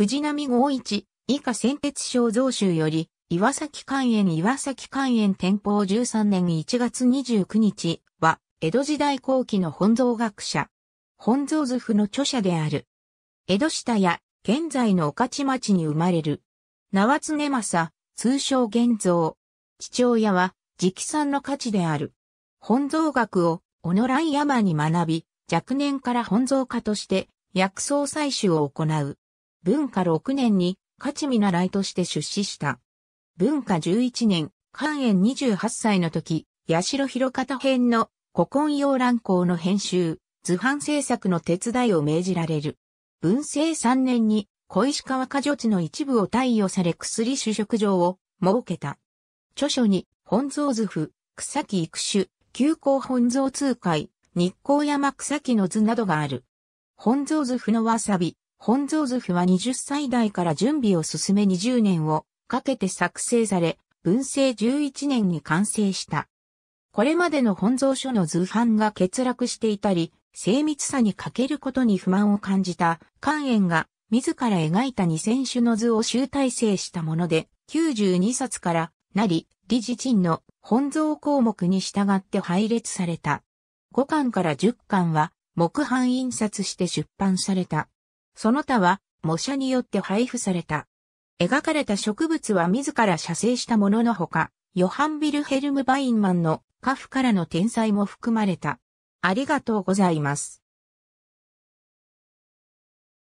藤波5一、以下先鉄省増州より、岩崎肝園岩崎肝園天保13年1月29日は、江戸時代後期の本草学者、本草図譜の著者である。江戸下や、現在の御徒町に生まれる。縄常政、通称玄蔵。父親は、直参の家地である。本草学を、小野蘭山に学び、若年から本蔵家として、薬草採取を行う。文化6年に勝値見習いとして出資した。文化11年、関円28歳の時、八代広方編の古今洋乱校の編集、図版制作の手伝いを命じられる。文政3年に小石川過女地の一部を貸与され薬主食場を設けた。著書に本草図譜、草木育種、旧行本草通会、日光山草木の図などがある。本草図譜のわさび、本蔵図譜は20歳代から準備を進め20年をかけて作成され、文政11年に完成した。これまでの本蔵書の図版が欠落していたり、精密さに欠けることに不満を感じた関縁が自ら描いた2000種の図を集大成したもので、92冊からなり、理事陳の本蔵項目に従って配列された。5巻から10巻は木版印刷して出版された。その他は模写によって配布された。描かれた植物は自ら写生したもののほか、ヨハン・ビルヘルム・バインマンのカフからの天才も含まれた。ありがとうございます。